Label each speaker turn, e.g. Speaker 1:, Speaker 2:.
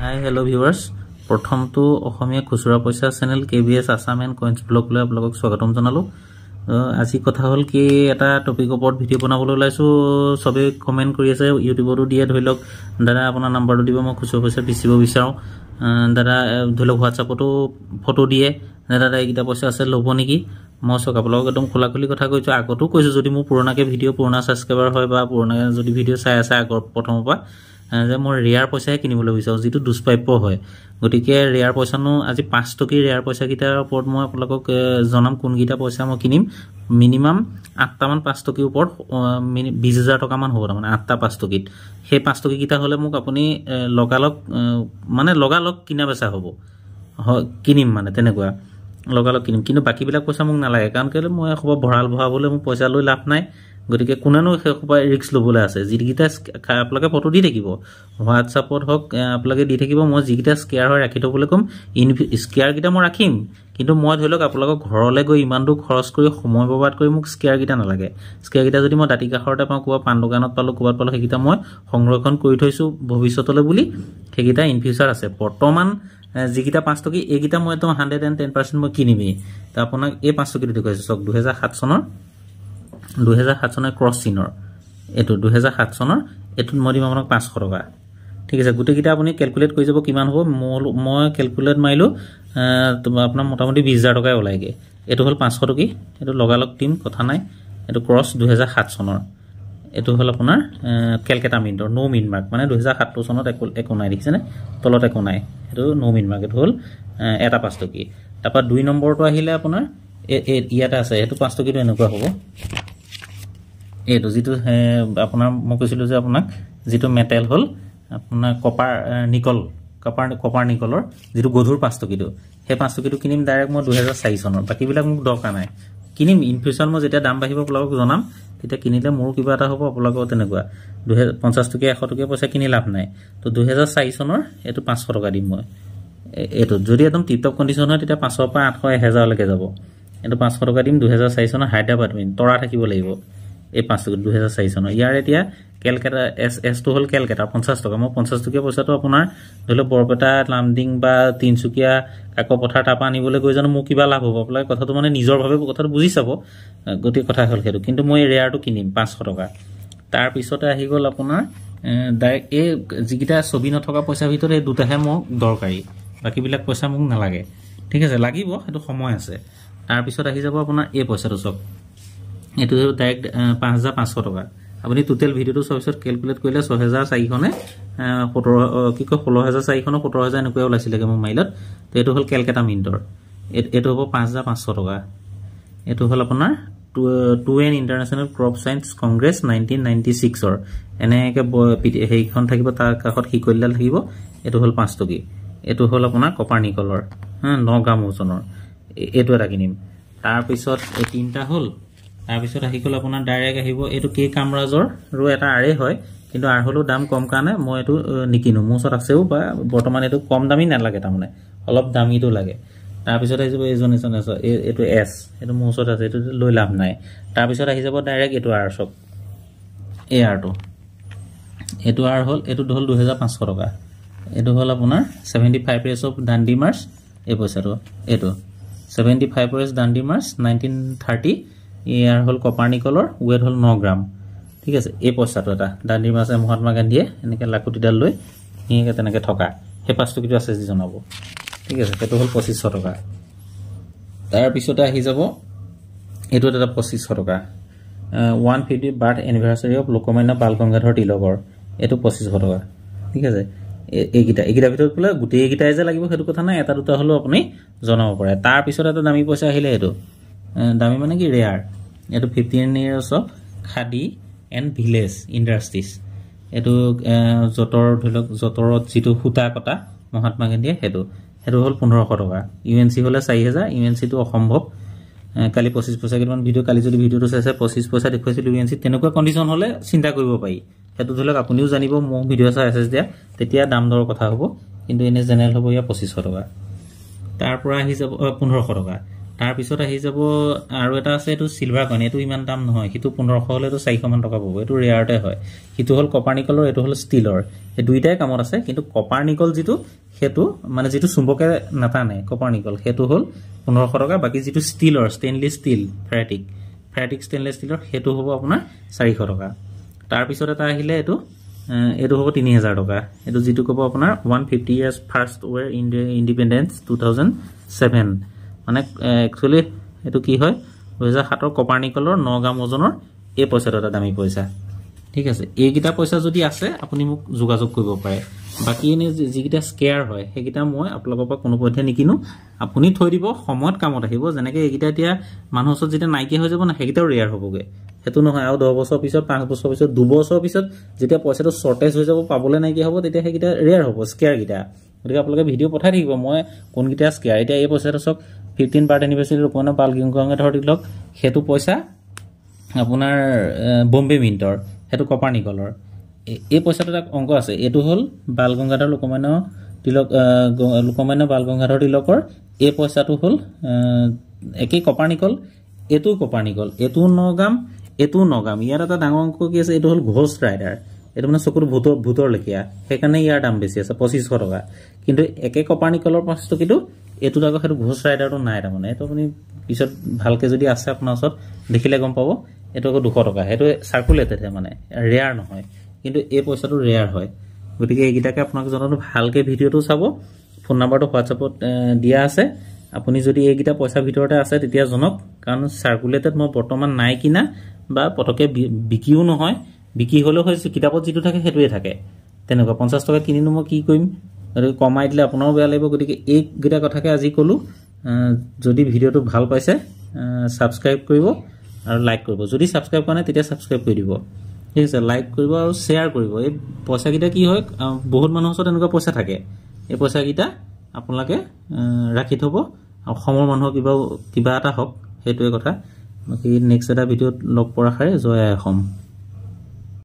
Speaker 1: hi hello' viewers প্ৰথমটো অসমীয়া খুচুৰা পইচা channel K V S Assam and coins ব্লগলৈ আপোনালোকক স্বাগতম জনালোঁ আজি কথা হ'ল কি এটা টপিকৰ ওপৰত ভিডিঅ' বনাবলৈ ওলাইছোঁ চবেই কমেণ্ট কৰি আছে ইউটিউবতো দিয়ে ধৰি লওক দাদা আপোনাৰ নাম্বাৰটো দিব মই খুচুৰা পইচা বিচিব বিচাৰোঁ দাদা ধৰি লওক হোৱাটছআপতো ফটো দিয়ে দাদা এইকেইটা পইচা আছে ল'ব নেকি মই চক আপোনালোকক একদম খোলাখুলি কথা কৈছোঁ আগতো কৈছোঁ যদি মোৰ পুৰণাকৈ ভিডিঅ' পুৰণা ছাবস্ক্ৰাইবাৰ হয় বা পুৰণাকৈ যদি ভিডিঅ' চাই আছে আগৰ প্ৰথমৰ পৰা যে মই ৰেয়াৰ পইচাই কিনিবলৈ বিচাৰোঁ যিটো দুষ্প্ৰাপ্য হয় গতিকে ৰেয়াৰ পইচানো আজি পাঁচ টকীৰ ৰেয়াৰ পইচাকেইটাৰ ওপৰত মই আপোনালোকক জনাম কোনকেইটা পইচা মই কিনিম মিনিমাম আঠটামান পাঁচ টকীৰ ওপৰত বিছ হাজাৰ টকামান হ'ব তাৰমানে আঠটা পাঁচ টকীত সেই পাঁচ টকীকেইটা হ'লে মোক আপুনি লগালগ মানে লগালগ কিনা বেচা হ'ব হয় কিনিম মানে তেনেকুৱা লগালগ কিনিম কিন্তু বাকীবিলাক পইচা মোক নালাগে কাৰণ কেলৈ মই ক'ৰবাত ভঁৰাল ভৰাবলৈ মোক পইচা লৈ লাভ নাই গতিকে কোনেনো সেইসোপা ৰিক্স ল'বলৈ আছে যিকেইটা আপোনালোকে ফটো দি থাকিব হোৱাটছআপত হওক আপোনালোকে দি থাকিব মই যিকেইটা স্কেয়াৰ হয় ৰাখি থ'বলৈ ক'ম ইন স্কেয়াৰকেইটা মই ৰাখিম কিন্তু মই ধৰি লওক আপোনালোকৰ ঘৰলৈ গৈ ইমানটো খৰচ কৰি সময় বৰবাদ কৰি মোক স্কেয়াৰকেইটা নালাগে স্কেয়াৰকেইটা যদি মই দাঁতি কাষৰতে পাওঁ ক'ৰবাত পাণ দোকানত পালোঁ ক'ৰবাত পালোঁ সেইকেইটা মই সংৰক্ষণ কৰি থৈছোঁ ভৱিষ্যতলৈ বুলি সেইকেইটা ইন ফিউচাৰ আছে বৰ্তমান যিকেইটা পাঁচ টকী এইকেইটা মই একদম হাণ্ড্ৰেড এণ্ড টেন পাৰ্চেণ্ট মই কিনিমেই তাৰ আপোনাক এই পাঁচ টকীটো দেখুৱাইছোঁ চাওক দুহেজাৰ সাত চনৰ দুহেজাৰ সাত চনৰ ক্ৰছ চিনৰ এইটো দুহেজাৰ সাত চনৰ এইটোত মই দিম আপোনাক পাঁচশ টকা ঠিক আছে গোটেইকেইটা আপুনি কেলকুলেট কৰি যাব কিমান হ'ব মই কেলকুলেট মাৰিলোঁ আপোনাৰ মোটামুটি বিছ হাজাৰ টকাই ওলায়গৈ এইটো হ'ল পাঁচশ টকি এইটো লগালগ টিম কথা নাই এইটো ক্ৰছ দুহেজাৰ সাত চনৰ এইটো হ'ল আপোনাৰ কেলকেটা মিনটৰ নো মিন মাৰ্ক মানে দুহেজাৰ সাতটো চনত একো একো নাই দেখিছেনে তলত একো নাই সেইটো নো মিন মাৰ্ক এইটো হ'ল এটা পাঁচ টকি তাৰপৰা দুই নম্বৰটো আহিলে আপোনাৰ এই ইয়াতে আছে সেইটো পাঁচ টকীটো এনেকুৱা হ'ব এইটো যিটো আপোনাৰ মই কৈছিলোঁ যে আপোনাক যিটো মেটেল হ'ল আপোনাৰ কপাৰ নিকল কপাৰ কপাৰ নিকলৰ যিটো গধুৰ পাঁচ টকিটো সেই পাঁচ টকিটো কিনিম ডাইৰেক্ট মই দুহেজাৰ চাৰি চনৰ বাকীবিলাক মোক দৰকাৰ নাই কিনিম ইন ফিউচাৰত মই যেতিয়া দাম বাঢ়িব আপোনালোকক জনাম তেতিয়া কিনিলে মোৰো কিবা এটা হ'ব আপোনালোকৰ তেনেকুৱা দুহেজাৰ পঞ্চাছ টকীয়া এশ টকীয়া পইচা কিনি লাভ নাই তো দুহেজাৰ চাৰি চনৰ এইটো পাঁচশ টকা দিম মই এইটোত যদি একদম টিপটপ কণ্ডিশ্যন হয় তেতিয়া পাঁচশৰ পৰা আঠশ এহেজাৰলৈকে যাব এইটো পাঁচশ টকা দিম দুহেজাৰ চাৰি চনৰ হায়দৰাবাদ মিন তৰা থাকিব লাগিব এই পাঁচ পাঁচটো দুহেজাৰ চাৰি চনৰ ইয়াৰ এতিয়া কেলকাতা এছ এছটো হ'ল কেলকাতা পঞ্চাছ টকা মই পঞ্চাছ টকীয়া পইচাটো আপোনাৰ ধৰি লওক বৰপেটা লামডিং বা তিনিচুকীয়া পথাৰ তাৰপৰা আনিবলৈ গৈ জানো মোৰ কিবা লাভ হ'ব আপোনালোকে কথাটো মানে নিজৰভাৱে কথাটো বুজি চাব গতিকে কথা হ'ল সেইটো কিন্তু মই ৰেয়াৰটো কিনিম পাঁচশ টকা তাৰপিছতে আহি গ'ল আপোনাৰ ডাইৰেক্ট এই যিকেইটা ছবি নথকা পইচাৰ ভিতৰত এই দুটাহে মোক দৰকাৰী বাকীবিলাক পইচা মোক নালাগে ঠিক আছে লাগিব সেইটো সময় আছে তাৰপিছত আহি যাব আপোনাৰ এই পইচাটো চব এইটো ধৰক ডাইৰেক্ট পাঁচ হাজাৰ পাঁচশ টকা আপুনি টোটেল ভিডিঅ'টো চোৱাৰ পিছত কেলকুলেট কৰিলে ছহেজাৰ চাৰিখনে সোতৰ কি কয় ষোল্ল হাজাৰ চাৰিখনে সোতৰ হাজাৰ এনেকুৱা ওলাইছিলেগৈ মোৰ মাইলত তো এইটো হ'ল কেলকেটা মিণ্টৰ এইটো হ'ব পাঁচ হাজাৰ পাঁচশ টকা এইটো হ'ল আপোনাৰ two two N international crop science congress nineteen ninety ছিক্সৰ এনেকৈ হেৰিখন থাকিব তাৰ কাষত শিকলিডাল থাকিব এইটো হ'ল পাঁচ টকি এইটো হ'ল আপোনাৰ কপাৰ নিকলৰ নগাম ওজনৰ এইটো এটা কিনিম তাৰপিছত এই তিনিটা হ'ল তাৰপিছত আহি গ'ল আপোনাৰ ডাইৰেক্ট আহিব এইটো কে কামৰাজৰো এটা আৰে হয় কিন্তু আৰ হ'লেও দাম কম কাৰণে মই এইটো নিকিনো মোৰ ওচৰত আছেও বা বৰ্তমান এইটো কম দামী নালাগে তাৰমানে অলপ দামীটো লাগে তাৰপিছত আহি যাব এইজন এজন এছ এইটো এছ এইটো মোৰ ওচৰত আছে এইটো লৈ লাভ নাই তাৰপিছত আহি যাব ডাইৰেক্ট এইটো আৰ চক এই আৰটো এইটো আৰ হ'ল এইটো হ'ল দুহেজাৰ পাঁচশ টকা এইটো হ'ল আপোনাৰ seventy five years of Dandi march এই পইচাটো এইটো seventy five years Dandi march nineteen thirty year হ'ল কপাৰ নিকলৰ ৱেট হ'ল ন গ্ৰাম ঠিক আছে এই পইচাটো এটা দাণ্ডী মাছে মহাত্মা গান্ধীয়ে এনেকৈ লাকুটিডাল লৈ ধুনীয়াকৈ তেনেকৈ থকা সেই পাঁচটো কিন্তু আছে যি জনাব ঠিক আছে সেইটো হ'ল পঁচিছশ টকা তাৰপিছতে আহি যাব এইটো এটা পঁচিছশ টকা one fifty birth anniversary of Lokmanya Bal Gangadhar তিলকৰ এইটো পঁচিছশ টকা ঠিক আছে এইকেইটা এইকেইটাৰ ভিতৰত বোলে গোটেইকেইটাই যে লাগিব সেইটো কথা নাই এটা দুটা হ'লেও আপুনি জনাব পাৰে তাৰপিছত এটা দামী পইচা আহিলে সেইটো দামী মানে কি ৰেয়াৰ এইটো fifteen years of Khadi and village industries এইটো যঁতৰ ধৰি লওক যঁতৰত যিটো সূতা কটা মহাত্মা গান্ধীয়ে সেইটো সেইটো হ'ল পোন্ধৰশ টকা ইউ এন চি হ'লে চাৰি হেজাৰ ইউ এন চিটো অসম্ভৱ কালি পঁচিছ পইচা কেইটামান ভিডিঅ' কালি যদি ভিডিঅ'টো চাইছে পঁচিছ পইচা দেখুৱাইছিলোঁ ইউ এন চি তেনেকুৱা কণ্ডিশ্যন হ'লে চিন্তা কৰিব পাৰি সেইটো ধৰি লওক আপুনিও জানিব মোক ভিডিঅ' চাই আছে যেতিয়া তেতিয়া দাম দৰৰ কথা হ'ব কিন্তু এনেই জেনেৰেল হ'ব ইয়াৰ পঁচিছশ টকা তাৰপৰা আহি যাব পোন্ধৰশ টকা তাৰপিছত আহি যাব আৰু এটা আছে এইটো চিলভাৰ কইন এইটো ইমান দাম নহয় সেইটো পোন্ধৰশ হ'লেতো চাৰিশমান টকা পাব এইটো ৰেয়াৰতে হয় সেইটো হ'ল কপাৰ নিকলৰ এইটো হ'ল ষ্টিলৰ এই দুয়োটাই কামত আছে কিন্তু কপাৰ নিকল যিটো সেইটো মানে যিটো চুম্বকে নাটানে কপাৰ নিকল সেইটো হ'ল পোন্ধৰশ টকা বাকী যিটো ষ্টিলৰ stainless steel ferritic ferritic stainless ষ্টিলৰ সেইটো হ'ব আপোনাৰ চাৰিশ টকা তাৰপিছত এটা আহিলে এইটো এইটো হ'ব তিনি হাজাৰ টকা এইটো যিটো ক'ব আপোনাৰ one fifty years first war India independence two thousand seven মানে একচুৱেলি এইটো কি হয় দুহেজাৰ সাতৰ কপাৰনিকলৰ নগাম ওজনৰ এই পইচাটো এটা দামী পইচা ঠিক আছে এইকেইটা পইচা যদি আছে আপুনি মোক যোগাযোগ কৰিব পাৰে বাকী এনেই যিকেইটা স্কেয়াৰ হয় সেইকেইটা মই আপোনালোকৰ পৰা কোনো পধ্যে নিকিনো আপুনি থৈ দিব সময়ত কামত আহিব যেনেকৈ এইকেইটা এতিয়া মানুহৰ ওচৰত যেতিয়া নাইকিয়া হৈ যাব ন সেইকেইটাও ৰেয়াৰ হ'বগৈ সেইটো নহয় আৰু দহ বছৰ পিছত পাঁচ বছৰ পিছত দুবছৰ পিছত যেতিয়া পইচাটো শ্বৰ্টেজ হৈ যাব পাবলৈ নাইকিয়া হ'ব তেতিয়া সেইকেইটা ৰেয়াৰ হ'ব স্কেয়াৰকেইটা গতিকে আপোনালোকে ভিডিঅ' পঠাই থাকিব মই কোনকেইটা স্কেয়াৰ এতিয়া এই পইচাটো চাওক ফিফটিন পাৰ্ট এনিভাৰ্চেৰীৰ ওপৰত বাল গংগাধৰ তিলক সেইটো পইচা আপোনাৰ বম্বে মিণ্টৰ সেইটো কপাৰ কপাৰনিকলৰ এই পইচাটো এটা অংক আছে এইটো হ'ল বাল গংগাধৰ লোকমান্য তিলক লোকমান্য বাল গংগাধৰ তিলকৰ এই পইচাটো হ'ল একেই কপাৰ নিকল এইটো কপাৰ নিকল এইটো নগাম এইটো নগাম ইয়াত এটা ডাঙৰ অংক কি আছে এইটো হ'ল ঘোষ ৰাইডাৰ এইটো মানে চকুৰ ভূতৰ ভূতৰ লেখিয়া সেইকাৰণে ইয়াৰ দাম বেছি আছে পঁচিছশ টকা কিন্তু একে কপাৰণী কলৰ পাছটো কিন্তু এইটোত আকৌ সেইটো ঘোষ ৰাইডাৰটো নাই তাৰমানে এইটো আপুনি পিছত ভালকৈ যদি আছে আপোনাৰ ওচৰত দেখিলে গম পাব এইটো আকৌ দুশ টকা সেইটো চাৰ্কুলেটেডহে মানে ৰেয়াৰ নহয় কিন্তু এই পইচাটো ৰেয়াৰ হয় গতিকে এইকেইটাকে আপোনাক জনাটো ভালকৈ ভিডিঅ'টো চাব ফোন নাম্বাৰটো হোৱাটছএপত দিয়া আছে আপুনি যদি এইকেইটা পইচাৰ ভিতৰতে আছে তেতিয়া জনাওক কাৰণ চাৰ্কুলেটেড মই বৰ্তমান নাই কিনা বা পটককৈ বিকিও নহয় বিক্ৰী হ'লেও হৈছে কিতাপত যিটো থাকে সেইটোৱে থাকে তেনেকুৱা পঞ্চাছ টকা কিনিলোঁ মই কি কৰিম গতিকে কমাই দিলে আপোনাৰো বেয়া লাগিব গতিকে এইকেইটা কথাকে আজি ক'লোঁ যদি ভিডিঅ'টো ভাল পাইছে ছাবস্ক্ৰাইব কৰিব আৰু লাইক কৰিব যদি ছাবস্ক্ৰাইব কৰা নাই তেতিয়া ছাবস্ক্ৰাইব কৰি দিব ঠিক আছে লাইক কৰিব আৰু শ্বেয়াৰ কৰিব এই পইচাকেইটা কি হয় বহুত মানুহৰ ওচৰত এনেকুৱা পইচা থাকে এই পইচাকেইটা আপোনালোকে ৰাখি থ'ব আৰু অসমৰ মানুহৰ কিবা কিবা এটা হওক সেইটোৱে কথা বাকী নেক্সট এটা ভিডিঅ'ত লগ পৰাশাৰে জয় আই অসম